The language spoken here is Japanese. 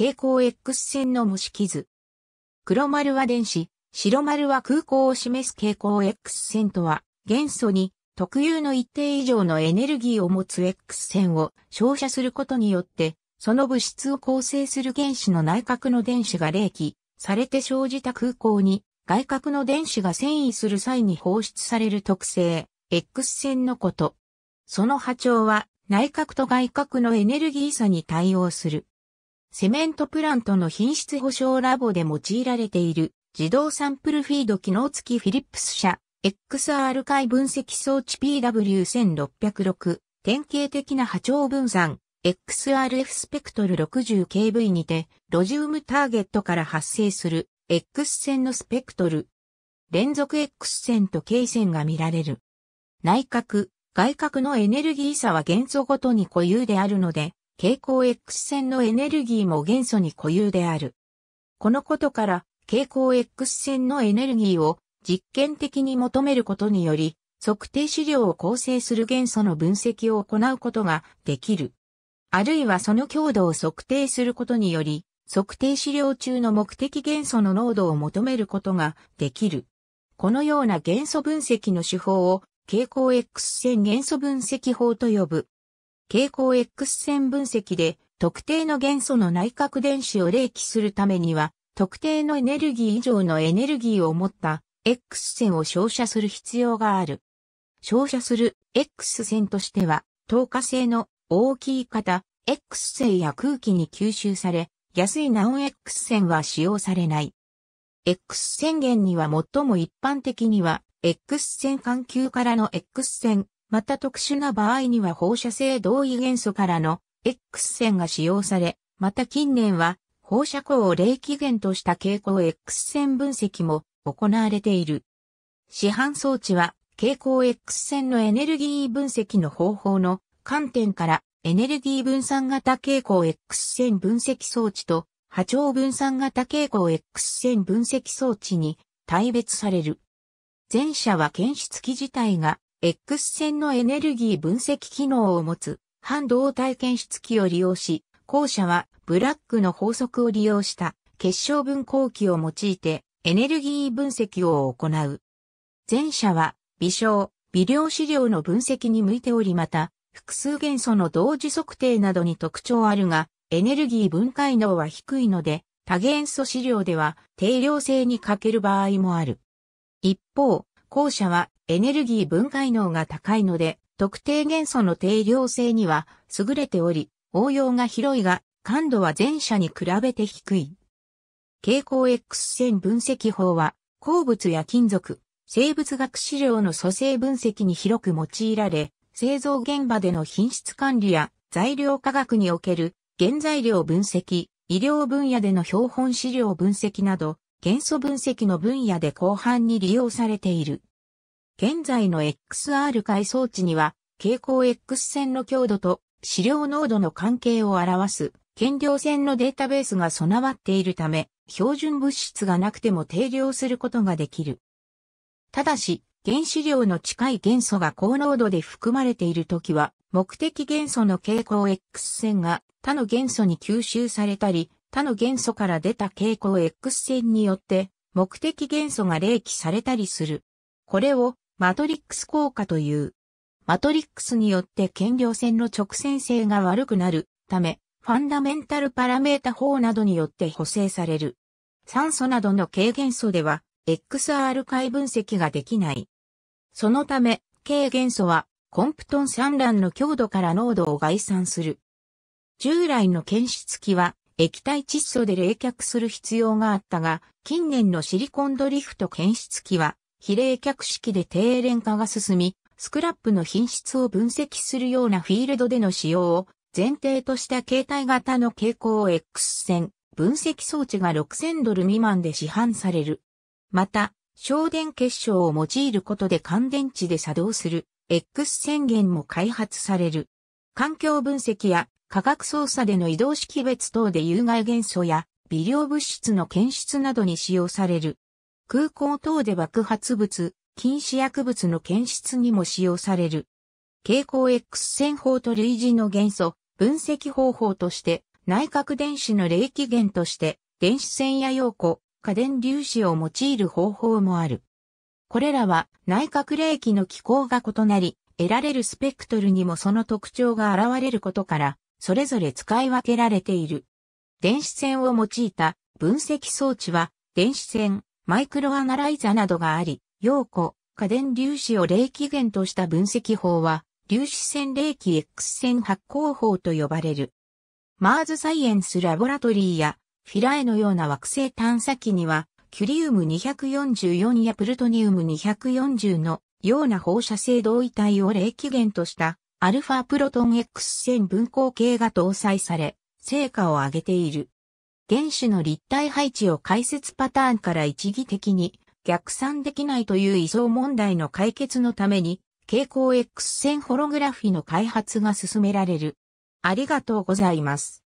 蛍光 X 線の模式図。黒丸は電子、白丸は空港を示す蛍光 X 線とは、元素に特有の一定以上のエネルギーを持つ X 線を照射することによって、その物質を構成する原子の内角の電子が冷気されて生じた空港に、外角の電子が遷移する際に放出される特性、X 線のこと。その波長は、内角と外角のエネルギー差に対応する。セメントプラントの品質保証ラボで用いられている自動サンプルフィード機能付きフィリップス社 XR 回分析装置 PW1606 典型的な波長分散 XRF スペクトル 60kV にてロジウムターゲットから発生する X 線のスペクトル連続 X 線と K 線が見られる内角外角のエネルギー差は元素ごとに固有であるので蛍光 X 線のエネルギーも元素に固有である。このことから、蛍光 X 線のエネルギーを実験的に求めることにより、測定資料を構成する元素の分析を行うことができる。あるいはその強度を測定することにより、測定資料中の目的元素の濃度を求めることができる。このような元素分析の手法を蛍光 X 線元素分析法と呼ぶ。蛍光 X 線分析で特定の元素の内核電子を冷気するためには特定のエネルギー以上のエネルギーを持った X 線を照射する必要がある。照射する X 線としては、透過性の大きい方、X 線や空気に吸収され、安いナオン X 線は使用されない。X 線源には最も一般的には、X 線環球からの X 線、また特殊な場合には放射性同位元素からの X 線が使用され、また近年は放射光を冷気源とした蛍光 X 線分析も行われている。市販装置は蛍光 X 線のエネルギー分析の方法の観点からエネルギー分散型蛍光 X 線分析装置と波長分散型蛍光 X 線分析装置に大別される。前者は検出器自体が X 線のエネルギー分析機能を持つ半導体検出器を利用し、後者はブラックの法則を利用した結晶分光器を用いてエネルギー分析を行う。前者は微小、微量資料の分析に向いておりまた、複数元素の同時測定などに特徴あるが、エネルギー分解能は低いので、多元素資料では定量性に欠ける場合もある。一方、後者はエネルギー分解能が高いので、特定元素の定量性には優れており、応用が広いが、感度は前者に比べて低い。蛍光 X 線分析法は、鉱物や金属、生物学資料の組成分析に広く用いられ、製造現場での品質管理や材料科学における原材料分析、医療分野での標本資料分析など、元素分析の分野で広範に利用されている。現在の XR 解装値には、蛍光 X 線の強度と資料濃度の関係を表す、検量線のデータベースが備わっているため、標準物質がなくても定量することができる。ただし、原子量の近い元素が高濃度で含まれているときは、目的元素の蛍光 X 線が他の元素に吸収されたり、他の元素から出た蛍光 X 線によって、目的元素が冷気されたりする。これをマトリックス効果という。マトリックスによって検量線の直線性が悪くなるため、ファンダメンタルパラメータ法などによって補正される。酸素などの軽元素では、XR 解分析ができない。そのため、軽元素は、コンプトン産卵の強度から濃度を概算する。従来の検出器は、液体窒素で冷却する必要があったが、近年のシリコンドリフト検出器は、比例客式で低廉化が進み、スクラップの品質を分析するようなフィールドでの使用を前提とした携帯型の傾向 X 線分析装置が6000ドル未満で市販される。また、省電結晶を用いることで乾電池で作動する X 線源も開発される。環境分析や科学操作での移動識別等で有害元素や微量物質の検出などに使用される。空港等で爆発物、禁止薬物の検出にも使用される。蛍光 X 線法と類似の元素、分析方法として、内核電子の冷気源として、電子線や陽子、家電粒子を用いる方法もある。これらは内核霊気の機構が異なり、得られるスペクトルにもその特徴が現れることから、それぞれ使い分けられている。電子線を用いた分析装置は、電子線、マイクロアナライザなどがあり、陽子、家電粒子を冷気源とした分析法は、粒子線冷気 X 線発光法と呼ばれる。マーズサイエンスラボラトリーや、フィラエのような惑星探査機には、キュリウム244やプルトニウム240のような放射性同位体を冷気源としたアルファプロトン X 線分光計が搭載され、成果を上げている。原子の立体配置を解説パターンから一義的に逆算できないという位相問題の解決のために、蛍光 X 線ホログラフィの開発が進められる。ありがとうございます。